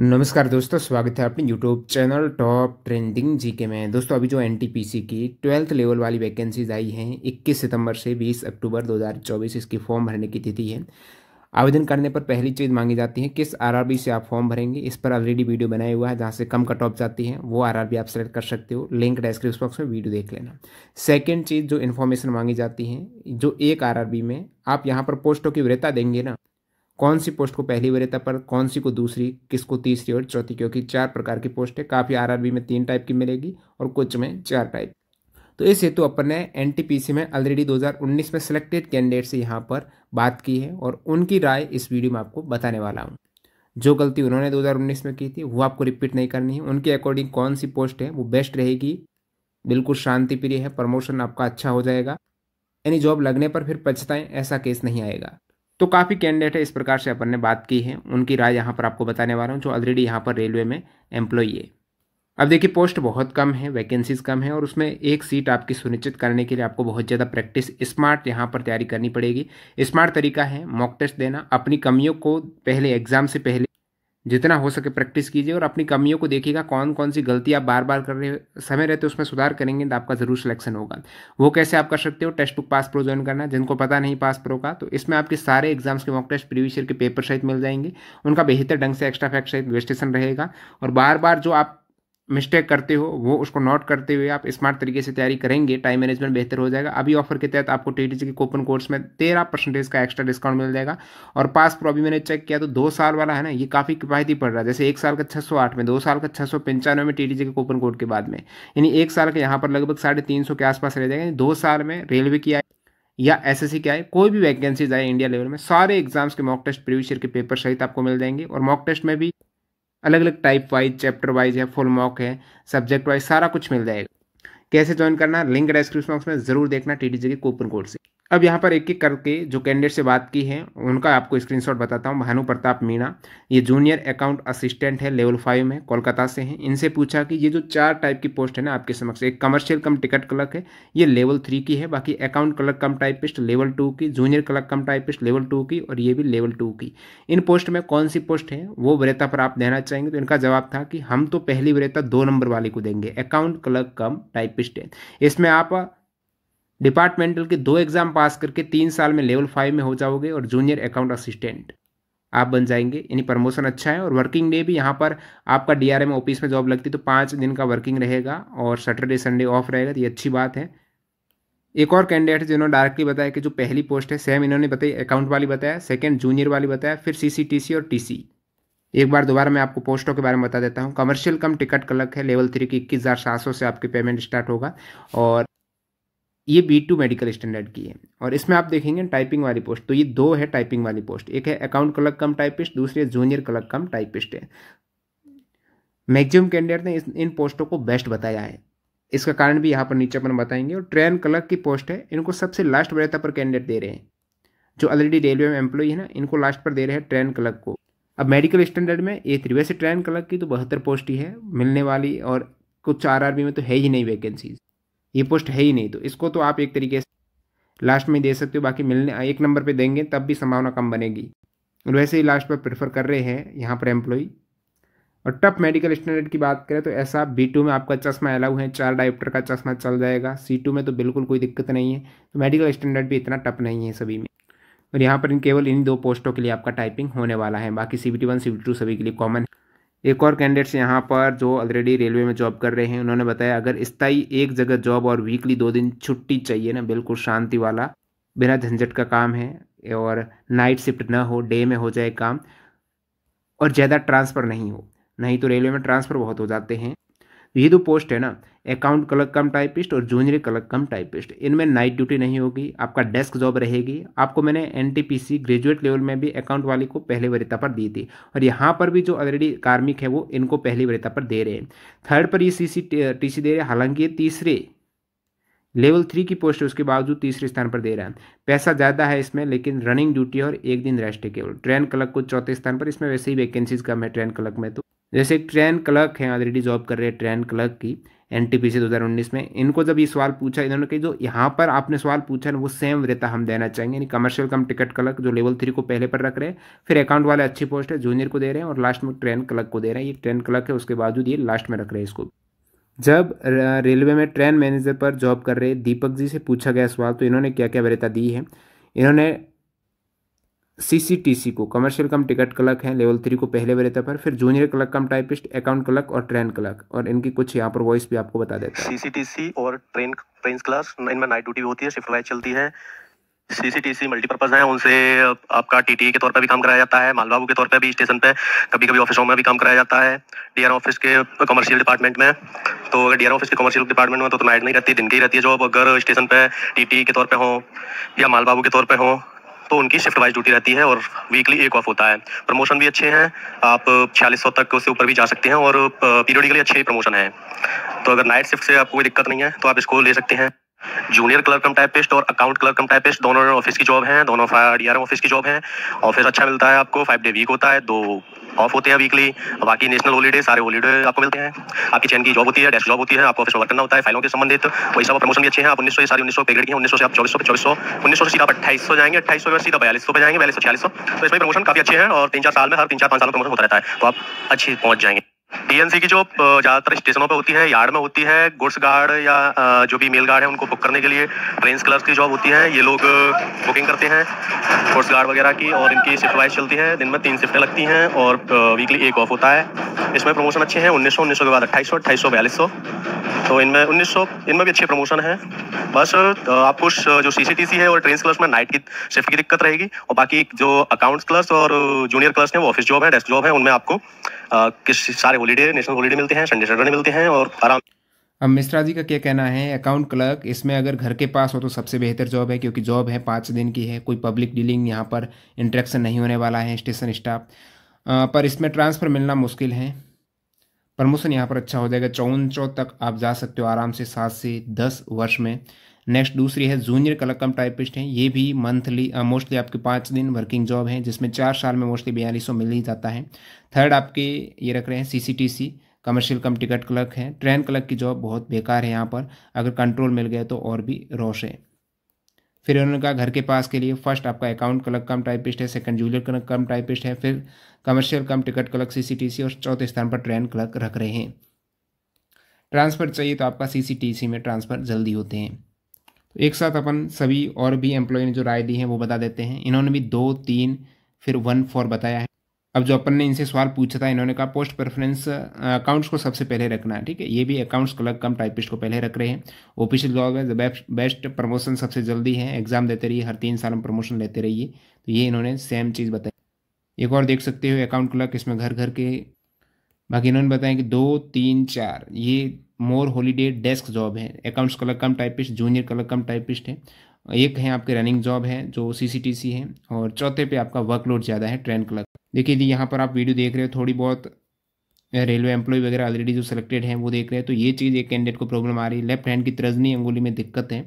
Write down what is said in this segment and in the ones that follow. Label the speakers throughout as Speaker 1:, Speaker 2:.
Speaker 1: नमस्कार दोस्तों स्वागत है अपने YouTube channel top trending GK में दोस्तों अभी जो एनटीपीसी की ट्वेल्थ लेवल वाली वैकेंसीज आई हैं 21 सितंबर से 20 अक्टूबर 2024 इसकी फॉर्म भरने की तिथि है आवेदन करने पर पहली चीज़ मांगी जाती है किस आरआरबी से आप फॉर्म भरेंगे इस पर ऑलरेडी वीडियो बनाया हुआ है जहाँ से कम कट ऑफ जाती है वो आरआरबी आप सेलेक्ट कर सकते हो लिंक डिस्क्रिप्शन बॉक्स में वीडियो देख लेना सेकंड चीज़ जो इन्फॉर्मेशन मांगी जाती है जो एक आरआरबी में आप यहाँ पर पोस्टों की वृत्ता देंगे ना कौन सी पोस्ट को पहली वरीयता पर कौन सी को दूसरी किसको तीसरी और चौथी क्योंकि चार प्रकार की पोस्ट है काफ़ी आरआरबी में तीन टाइप की मिलेगी और कुछ में चार टाइप तो इस हेतु अपन ने एन में ऑलरेडी 2019 में सिलेक्टेड कैंडिडेट से यहाँ पर बात की है और उनकी राय इस वीडियो में आपको बताने वाला हूँ जो गलती उन्होंने 2019 में की थी वो आपको रिपीट नहीं करनी है उनके अकॉर्डिंग कौन सी पोस्ट है वो बेस्ट रहेगी बिल्कुल शांति प्रिय है प्रमोशन आपका अच्छा हो जाएगा यानी जॉब लगने पर फिर पछताएं ऐसा केस नहीं आएगा तो काफ़ी कैंडिडेट है इस प्रकार से अपन ने बात की है उनकी राय यहाँ पर आपको बताने वाला हूँ जो ऑलरेडी यहाँ पर रेलवे में एम्प्लॉई है अब देखिए पोस्ट बहुत कम है वैकेंसीज कम है और उसमें एक सीट आपकी सुनिश्चित करने के लिए आपको बहुत ज़्यादा प्रैक्टिस स्मार्ट यहाँ पर तैयारी करनी पड़ेगी स्मार्ट तरीका है मॉक टेस्ट देना अपनी कमियों को पहले एग्जाम से पहले जितना हो सके प्रैक्टिस कीजिए और अपनी कमियों को देखिएगा कौन कौन सी गलती आप बार बार कर रहे समय रहते उसमें सुधार करेंगे तो आपका ज़रूर सिलेक्शन होगा वो कैसे आप कर सकते हो test book pass pro join करना जिनको पता नहीं पास प्रो का तो इसमें आपके सारे एग्जाम्स के मॉक टेस्ट प्रीवियस ईयर के पेपर सहित मिल जाएंगे उनका बेहतर ढंग से एक्स्ट्रा फैक्ट सहित वेस्टेशन रहेगा और बार बार जो आप मिस्टेक करते हो वो उसको नोट करते हुए आप स्मार्ट तरीके से तैयारी करेंगे टाइम मैनेजमेंट बेहतर हो जाएगा अभी ऑफर के तहत आपको टी के कूपन कोर्स में तेरह परसेंटेज का एक्स्ट्रा डिस्काउंट मिल जाएगा और पास प्रो अभी मैंने चेक किया तो दो साल वाला है ना ये काफ़ी किफायती पड़ रहा है जैसे एक साल का छः सौ आठ में दो साल का छः सौ पंचानवे में टी के कूपन कोड के बाद में यानी एक साल के यहाँ पर लगभग साढ़े तीन सौ के आसपास रह जाएगा दो साल में रेलवे की या एस एस के आए कोई भी वैकेंसीज आए इंडिया लेवल में सारे एग्जाम्स के मॉक टेस्ट प्रीवियस ईयर के पेपर सहित आपको मिल जाएंगे और मॉक टेस्ट में भी अलग अलग टाइप वाइज चैप्टर वाइज है फुल मॉक है सब्जेक्ट वाइज सारा कुछ मिल जाएगा कैसे ज्वाइन करना लिंक डिस्क्रिप्शन बॉक्स में जरूर देखना टी डी जे के कूपन कोड से अब यहाँ पर एक एक करके जो कैंडिडेट से बात की है उनका आपको स्क्रीनशॉट बताता हूँ भानु प्रताप मीणा ये जूनियर अकाउंट असिस्टेंट है लेवल फाइव में कोलकाता से हैं इनसे पूछा कि ये जो चार टाइप की पोस्ट है ना आपके समक्ष एक कमर्शियल कम टिकट क्लर्क है ये लेवल थ्री की है बाकी account clerk cum typist level two की junior clerk cum typist level two की और ये भी लेवल टू की इन पोस्ट में कौन सी पोस्ट है वो व्रेता पर आप देना चाहेंगे तो इनका जवाब था कि हम तो पहली व्रेता दो नंबर वाले को देंगे अकाउंट क्लर्क कम टाइपिस्ट है इसमें आप डिपार्टमेंटल के दो एग्ज़ाम पास करके तीन साल में लेवल फाइव में हो जाओगे और जूनियर अकाउंट असिस्टेंट आप बन जाएंगे यानी प्रमोशन अच्छा है और वर्किंग डे भी यहाँ पर आपका डी एम ऑफिस में जॉब लगती तो पाँच दिन का वर्किंग रहेगा और सैटरडे संडे ऑफ रहेगा तो ये अच्छी बात है एक और कैंडिडेट है जिन्होंने डायरेक्टली बताया कि जो पहली पोस्ट है सेम इन्होंने बताई अकाउंट वाली बताया सेकंड जूनियर वाली बताया फिर सीसीटीसी और टीसी एक बार दोबारा मैं आपको पोस्टों के बारे में बता देता हूँ कमर्शियल कम टिकट कलक है लेवल थ्री की इक्कीस हज़ार सात सौ से आपकी पेमेंट स्टार्ट होगा और ये बी टू मेडिकल स्टैंडर्ड की है और इसमें आप देखेंगे टाइपिंग वाली पोस्ट तो ये दो है टाइपिंग वाली पोस्ट एक है अकाउंट क्लर्क कम टाइपिस्ट दूसरी है जूनियर क्लर्क कम टाइपिस्ट है मैक्सिमम कैंडिडेट ने इन पोस्टों को बेस्ट बताया है इसका कारण भी यहाँ पर नीचे अपन बताएंगे और ट्रेन क्लर्क की पोस्ट है इनको सबसे लास्ट वरीयता पर कैंडिडेट दे रहे हैं जो ऑलरेडी रेलवे में एम्प्लॉई है ना इनको लास्ट पर दे रहे हैं ट्रेन क्लर्क को अब मेडिकल स्टैंडर्ड में ए थ्री वैसे ट्रेन क्लर्क की तो बहत्तर पोस्ट ही है मिलने वाली और कुछ आर में तो है ही नहीं वैकेंसीज ये पोस्ट है ही नहीं तो इसको तो आप एक तरीके से लास्ट में दे सकते हो बाकी मिलने एक नंबर पे देंगे तब भी संभावना कम बनेगी और वैसे ही लास्ट पर प्रेफर कर रहे हैं यहाँ पर एम्प्लॉई और टप मेडिकल स्टैंडर्ड की बात करें तो ऐसा बी टू में आपका चश्मा अलाउ है चार डायप्टर का चश्मा चल जाएगा सी टू में तो बिल्कुल कोई दिक्कत नहीं है तो मेडिकल स्टैंडर्ड भी इतना टप नहीं है सभी में और यहाँ पर इन केवल इन दो पोस्टों के लिए आपका टाइपिंग होने वाला है बाकी C B T one C B two सभी के लिए कॉमन है एक और कैंडिडेट्स यहाँ पर जो ऑलरेडी रेलवे में जॉब कर रहे हैं उन्होंने बताया अगर स्थाई एक जगह जॉब और वीकली दो दिन छुट्टी चाहिए ना बिल्कुल शांति वाला बिना झंझट का काम है और नाइट शिफ्ट ना हो डे में हो जाए काम और ज़्यादा ट्रांसफ़र नहीं हो नहीं तो रेलवे में ट्रांसफ़र बहुत हो जाते हैं ये दो पोस्ट है ना अकाउंट क्लर्क कम टाइपिस्ट और जूनियर क्लर्क कम टाइपिस्ट इनमें नाइट ड्यूटी नहीं होगी आपका डेस्क जॉब रहेगी आपको मैंने एन ग्रेजुएट लेवल में भी अकाउंट वाले को पहले वरीयता पर दी थी और यहाँ पर भी जो ऑलरेडी कार्मिक है वो इनको पहली वरीयता पर दे रहे हैं थर्ड पर ये सी सी टी सी दे रहे हैं हालांकि ये तीसरे लेवल थ्री की पोस्ट है उसके बावजूद तीसरे स्थान पर दे रहा है पैसा ज़्यादा है इसमें लेकिन रनिंग ड्यूटी और एक दिन रेस्ट है केवल ट्रेन क्लर्क को चौथे स्थान पर इसमें वैसे ही वैकेंसीज कम है ट्रेन क्लर्क में तो जैसे एक ट्रेन क्लर्क हैं ऑलरेडी जॉब कर रहे हैं ट्रेन क्लर्क की एन टी पी सी दो हज़ार उन्नीस में इनको जब ये सवाल पूछा इन्होंने कहा जो यहाँ पर आपने सवाल पूछा ना वो सेम रहता हम देना चाहेंगे यानी कमर्शियल कम टिकट क्लर्क जो लेवल थ्री को पहले पर रख रहे हैं फिर अकाउंट वाले अच्छी पोस्ट है जूनियर को दे रहे हैं और लास्ट में ट्रेन क्लर्क को दे रहे हैं ये ट्रेन क्लर्क है उसके बावजूद ये लास्ट में रख रहे हैं इसको जब रेलवे में ट्रेन मैनेजर पर जॉब कर रहे दीपक जी से पूछा गया सवाल तो इन्होंने क्या क्या वरीयता दी है इन्होंने सीसीटीसी को कमर्शियल कम टिकट क्लर्क हैं लेवल थ्री को पहले वरीयता पर फिर junior clerk cum typist account clerk और ट्रेन क्लर्क और इनकी कुछ यहाँ पर वॉइस भी आपको बता देते हैं
Speaker 2: सीसीटीसी और ट्रेन ट्रेन क्लास इनमें नाइट ड्यूटी होती है शिफ्ट लाइट चलती है सीसीटीसी मल्टीपर्पज है उनसे आपका ए के तौर पर भी काम कराया जाता है मालबाबू के तौर पर भी स्टेशन पे कभी कभी ऑफिसों में भी काम कराया जाता है डीआर ऑफिस के कमर्शियल डिपार्टमेंट में तो अगर डीआर ऑफिस के कमर्शियल डिपार्टमेंट में तो, तो नाइट नहीं रहती दिन की रहती है जो अगर स्टेशन पे टीटी के तौर पर हो या मालबाबू के तौर पर हो तो उनकी शिफ्ट वाइज ड्यूटी रहती है और वीकली एक ऑफ होता है प्रमोशन भी अच्छे हैं आप छियालीस तक उससे ऊपर भी जा सकते हैं और पीरियडिकली अच्छे प्रमोशन है तो अगर नाइट शिफ्ट से आपको कोई दिक्कत नहीं है तो आप इसको ले सकते हैं जूनियर क्लर्क कम टाइपिस्ट और अकाउंट क्लर्क कम टाइपिस्ट दोनों ऑफिस की जॉब है दोनों डी आर ऑफिस की जॉब है ऑफिस अच्छा मिलता है आपको फाइव डे वीक होता है दो ऑफ होते हैं वीकली बाकी नेशनल हॉलीडे सारे हॉलीडे आपको मिलते हैं आपकी चैन की जॉब होती है डेस्क जॉब होती है आपको ऑफिस में वर्क करना होता है फाइलों के संबंधित वही सब प्रमोशन भी अच्छे हैं आप उन्नीस सौ सारी उन्नीस सौ पेगेट की उन्नीस सौ से आप चौबीस सौ चौबीस सौ उन्नीस सौ सीधा अट्ठाईस सौ जाएंगे अट्ठाईस सौ सीधा बयालीस सौ जाएंगे बयालीस सौ छियालीस सौ तो इसमें प्रमोशन काफी अच्छे हैं और तीन चार साल में हर तीन चार पाँच साल प्रमोशन होता रहता है तो आप अच्छी पहुंच जाएंगे पीएनसी की जो ज़्यादातर स्टेशनों पे होती है यार्ड में होती है गुड्स गार्ड या जो भी मेल गार्ड है उनको बुक करने के लिए ट्रेन क्लर्क की जॉब होती है ये लोग बुकिंग करते हैं गुड्स गार्ड वगैरह की और इनकी शिफ्ट वाइज चलती है दिन में तीन शिफ्टें लगती हैं और वीकली एक ऑफ होता है इसमें प्रमोशन अच्छे हैं उन्नीस सौ उन्नीस सौ के बाद अट्ठाईस सौ अट्ठाईस सौ बयालीस सौ तो इनमें उन्नीस सौ इनमें भी अच्छे प्रमोशन है बस आपको जो सी है और ट्रेन क्लर्स में नाइट की शिफ्ट की दिक्कत रहेगी और बाकी जो अकाउंट्स क्लर्स और जूनियर क्लर्स हैं वो ऑफिस जॉब है डेस्क जॉब है उनमें आपको किस सारे हॉलीडे नेशनल हॉलीडे मिलते हैं संडे सैटरडे मिलते हैं और आराम
Speaker 1: अब मिश्रा जी का क्या कहना है अकाउंट क्लर्क इसमें अगर घर के पास हो तो सबसे बेहतर जॉब है क्योंकि जॉब है पाँच दिन की है कोई पब्लिक डीलिंग यहाँ पर इंटरेक्शन नहीं होने वाला है स्टेशन स्टाफ पर इसमें ट्रांसफ़र मिलना मुश्किल है प्रमोशन यहाँ पर अच्छा हो जाएगा चौवन चौ तक आप जा सकते हो आराम से सात से दस वर्ष में नेक्स्ट दूसरी है जूनियर कलकम टाइपिस्ट हैं ये भी मंथली मोस्टली आपके पाँच दिन वर्किंग जॉब है जिसमें चार साल में मोस्टली बयालीस सौ मिल ही जाता है थर्ड आपके ये रख रहे हैं C C T C commercial cum ticket clerk है ट्रेन क्लर्क की जॉब बहुत बेकार है यहाँ पर अगर कंट्रोल मिल गया तो और भी रोश है फिर उन्होंने कहा घर के पास के लिए फर्स्ट आपका अकाउंट क्लर्क कम टाइपिस्ट है second junior clerk cum typist है फिर commercial cum ticket clerk CCTC और चौथे स्थान पर ट्रेन क्लर्क रख रहे हैं ट्रांसफ़र चाहिए तो आपका सीसीटीसी में ट्रांसफ़र जल्दी होते हैं एक साथ अपन सभी और भी एम्प्लॉय ने जो राय दी है वो बता देते हैं इन्होंने भी दो तीन फिर वन फोर बताया है अब जो अपन ने इनसे सवाल पूछा था इन्होंने कहा पोस्ट प्रेफरेंस अकाउंट्स को सबसे पहले रखना है ठीक है ये भी अकाउंट्स क्लर्क कम टाइपिस्ट को पहले रख रहे हैं ऑफिशियल जॉब है बेस्ट प्रमोशन सबसे जल्दी है एग्जाम देते रहिए हर तीन साल में प्रमोशन लेते रहिए तो ये इन्होंने सेम चीज़ बताई एक और देख सकते हो अकाउंट क्लर्क इसमें घर घर के बाकी इन्होंने बताया कि दो तीन चार ये मोर हॉलीडे डेस्क जॉब है accounts clerk cum typist junior clerk cum typist है एक है आपके रनिंग जॉब है जो सी है और चौथे पे आपका वर्कलोड ज़्यादा है ट्रेन क्लर्क देखिए जी यहाँ पर आप वीडियो देख रहे हो थोड़ी बहुत रेलवे एम्प्लॉय वगैरह ऑलरेडी जो सिलेक्टेड हैं वो देख रहे हैं तो ये चीज़ एक कैंडिडेट को प्रॉब्लम आ रही है लेफ्ट हैंड की तरजनी अंगुली में दिक्कत है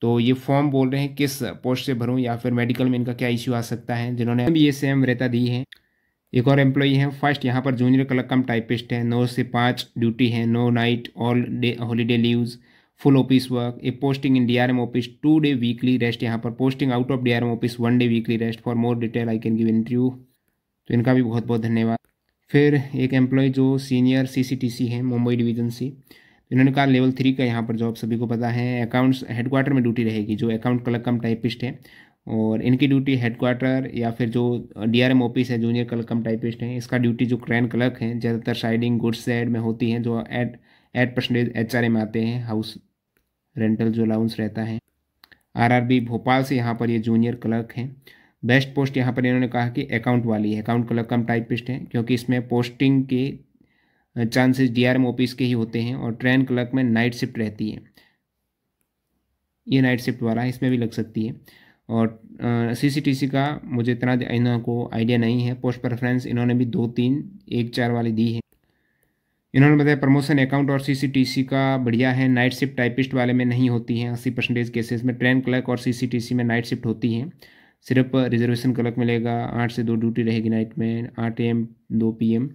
Speaker 1: तो ये फॉर्म बोल रहे हैं किस पोस्ट से भरूँ या फिर मेडिकल में इनका क्या इश्यू आ सकता है जिन्होंने अभी ये सेम रेता दी है एक और एम्प्लॉई है फर्स्ट यहाँ पर जूनियर क्लर्क कम टाइपिस्ट है नौ से पाँच ड्यूटी है no night all day holiday leaves full office work a posting in DRM office two day weekly rest यहाँ पर posting out of DRM office one day weekly rest for more detail I can give interview तो इनका भी बहुत बहुत धन्यवाद फिर एक एम्प्लॉय जो सीनियर सी है मुंबई डिवीजन से तो इन्होंने कहा लेवल थ्री का यहाँ पर जॉब सभी को पता है अकाउंट्स हेडक्वार्टर में ड्यूटी रहेगी जो अकाउंट क्लर्क कम टाइपिस्ट है और इनकी ड्यूटी हेड क्वार्टर या फिर जो डीआरएम ऑफिस है जूनियर कलकम टाइपिस्ट हैं इसका ड्यूटी जो क्रैन क्लर्क हैं ज़्यादातर साइडिंग गुड्स सेड में होती हैं जो एट एट परसेंटेज एच में आते हैं हाउस रेंटल जो अलाउंस रहता है आरआरबी भोपाल से यहाँ पर ये जूनियर क्लर्क हैं बेस्ट पोस्ट यहाँ पर इन्होंने कहा कि अकाउंट वाली है अकाउंट क्लर्क कम टाइपिस्ट हैं क्योंकि इसमें पोस्टिंग के चांसेस एम ऑफिस के ही होते हैं और ट्रेन क्लर्क में नाइट शिफ्ट रहती है ये नाइट शिफ्ट वाला है इसमें भी लग सकती है और सी सी टी सी का मुझे इतना इन्हों को आइडिया नहीं है पोस्ट प्रेफरेंस इन्होंने भी दो तीन एक चार वाली दी है इन्होंने बताया प्रमोशन अकाउंट और सी सी टी सी का बढ़िया है नाइट शिफ्ट टाइपिस्ट वाले में नहीं होती है अस्सी परसेंटेज केसेस में ट्रेन क्लर्क और सी सी टी सी में नाइट शिफ्ट होती है सिर्फ रिजर्वेशन क्लर्क मिलेगा आठ से दो ड्यूटी रहेगी नाइट में आठ एम दो P M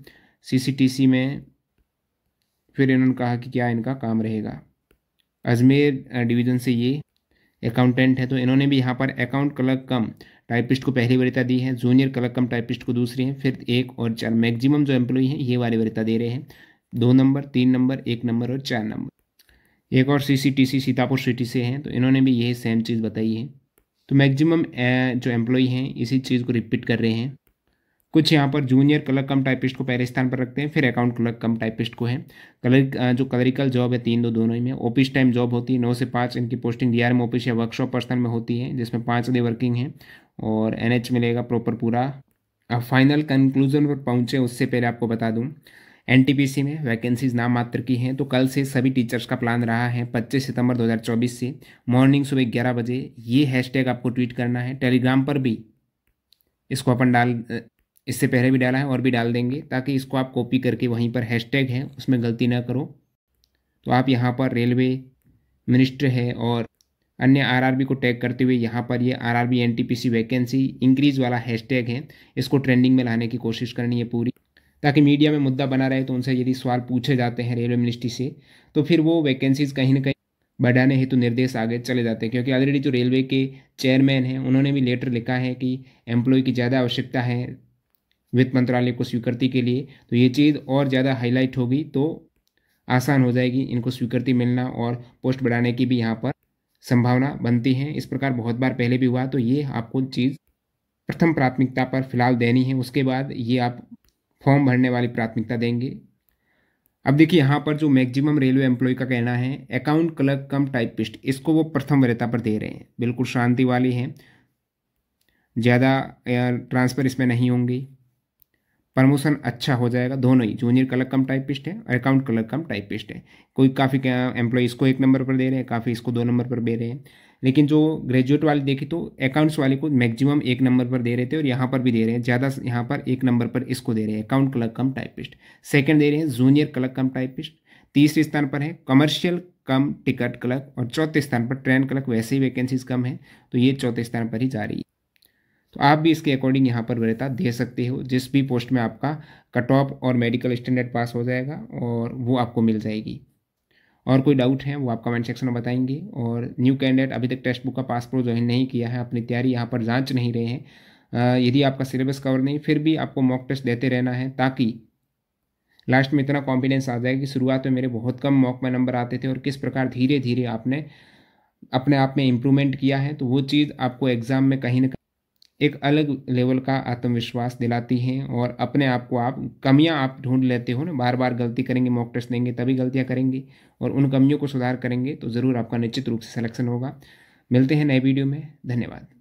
Speaker 1: C C T C में फिर इन्होंने कहा कि क्या इनका काम रहेगा अजमेर डिवीज़न से ये अकाउंटेंट है तो इन्होंने भी यहाँ पर अकाउंट क्लर्क कम टाइपिस्ट को पहली वरीता दी है जूनियर क्लर्क कम टाइपिस्ट को दूसरी है फिर एक और चार मैक्सिमम जो एम्प्लॉई हैं ये वाली वरीता दे रहे हैं दो नंबर तीन नंबर एक नंबर और चार नंबर एक और सीसीटीसी सीतापुर सिटी से हैं तो इन्होंने भी यही सेम चीज़ बताई है तो मैक्सिमम जो एम्प्लॉई हैं इसी चीज़ को रिपीट कर रहे हैं कुछ यहाँ पर जूनियर कलर कम टाइपिस्ट को पहले स्थान पर रखते हैं फिर अकाउंट कलर कम टाइपिस्ट को है कलर जो कलरिकल जॉब है तीन दो दोनों ही में ऑफिस टाइम जॉब होती है नौ से पाँच इनकी posting D R M office या वर्कशॉप पर्सन में होती है जिसमें पाँच डे वर्किंग है और एन मिलेगा प्रॉपर पूरा अब फाइनल कंक्लूजन पर पहुँचे उससे पहले आपको बता दूँ सी में वैकेंसीज नाम मात्र की हैं तो कल से सभी टीचर्स का प्लान रहा है 25 सितंबर 2024 से मॉर्निंग सुबह 11 बजे ये हैशटैग आपको ट्वीट करना है टेलीग्राम पर भी इसको अपन डाल इससे पहले भी डाला है और भी डाल देंगे ताकि इसको आप कॉपी करके वहीं पर हैशटैग है उसमें गलती ना करो तो आप यहाँ पर रेलवे मिनिस्टर है और अन्य आरआरबी को टैग करते हुए यहाँ पर ये R R NTPC vacancy increase वाला हैशटैग है इसको ट्रेंडिंग में लाने की कोशिश करनी है पूरी ताकि मीडिया में मुद्दा बना रहे तो उनसे यदि सवाल पूछे जाते हैं रेलवे मिनिस्ट्री से तो फिर वो वैकेंसीज़ कहीं ना कहीं बढ़ाने हेतु निर्देश आगे चले जाते हैं क्योंकि ऑलरेडी जो रेलवे के चेयरमैन हैं उन्होंने भी लेटर लिखा है कि एम्प्लॉय की ज़्यादा आवश्यकता है वित्त मंत्रालय को स्वीकृति के लिए तो ये चीज़ और ज़्यादा हाईलाइट होगी तो आसान हो जाएगी इनको स्वीकृति मिलना और पोस्ट बढ़ाने की भी यहाँ पर संभावना बनती है इस प्रकार बहुत बार पहले भी हुआ तो ये आपको चीज़ प्रथम प्राथमिकता पर फिलहाल देनी है उसके बाद ये आप फॉर्म भरने वाली प्राथमिकता देंगे अब देखिए यहाँ पर जो मैक्सिमम रेलवे एम्प्लॉय का कहना है अकाउंट क्लर्क कम टाइपिस्ट इसको वो प्रथम वरीयता पर दे रहे हैं बिल्कुल शांति वाली है ज़्यादा ट्रांसफ़र इसमें नहीं होंगी प्रमोशन अच्छा हो जाएगा दोनों ही जूनियर कलर कम टाइपिस्ट है और अकाउंट कलर कम टाइपिस्ट है कोई काफ़ी एम्प्लॉय इसको एक नंबर पर दे रहे हैं काफ़ी इसको दो नंबर पर दे रहे हैं लेकिन जो ग्रेजुएट वाले देखे तो अकाउंट्स वाले को मैक्सिमम एक नंबर पर दे रहे थे और यहाँ पर भी दे रहे हैं ज़्यादा यहाँ पर एक नंबर पर इसको दे रहे हैं account clerk cum typist second दे रहे हैं जूनियर कलर कम टाइपिस्ट तीसरे स्थान पर है कमर्शियल कम टिकट क्लर्क और चौथे स्थान पर ट्रेन क्लर्क वैसे ही वैकेंसीज कम है तो ये चौथे स्थान पर ही जा रही है तो आप भी इसके अकॉर्डिंग यहाँ पर वरीयता दे सकते हो जिस भी पोस्ट में आपका कट ऑफ और मेडिकल स्टैंडर्ड पास हो जाएगा और वो आपको मिल जाएगी और कोई डाउट है वो आप कमेंट सेक्शन में बताएंगे और न्यू कैंडिडेट अभी तक टेस्ट बुक का पास प्रो ज्वाइन नहीं किया है अपनी तैयारी यहाँ पर जांच नहीं रहे हैं यदि आपका सिलेबस कवर नहीं फिर भी आपको मॉक टेस्ट देते रहना है ताकि लास्ट में इतना कॉन्फिडेंस आ जाए कि शुरुआत में मेरे बहुत कम मॉक में नंबर आते थे और किस प्रकार धीरे धीरे आपने अपने आप में इम्प्रूवमेंट किया है तो वो चीज़ आपको एग्ज़ाम में कहीं ना एक अलग लेवल का आत्मविश्वास दिलाती हैं और अपने आप को आप कमियां आप ढूंढ लेते हो ना बार बार गलती करेंगे मॉक टेस्ट देंगे तभी गलतियां करेंगे और उन कमियों को सुधार करेंगे तो ज़रूर आपका निश्चित रूप से सिलेक्शन होगा मिलते हैं नए वीडियो में धन्यवाद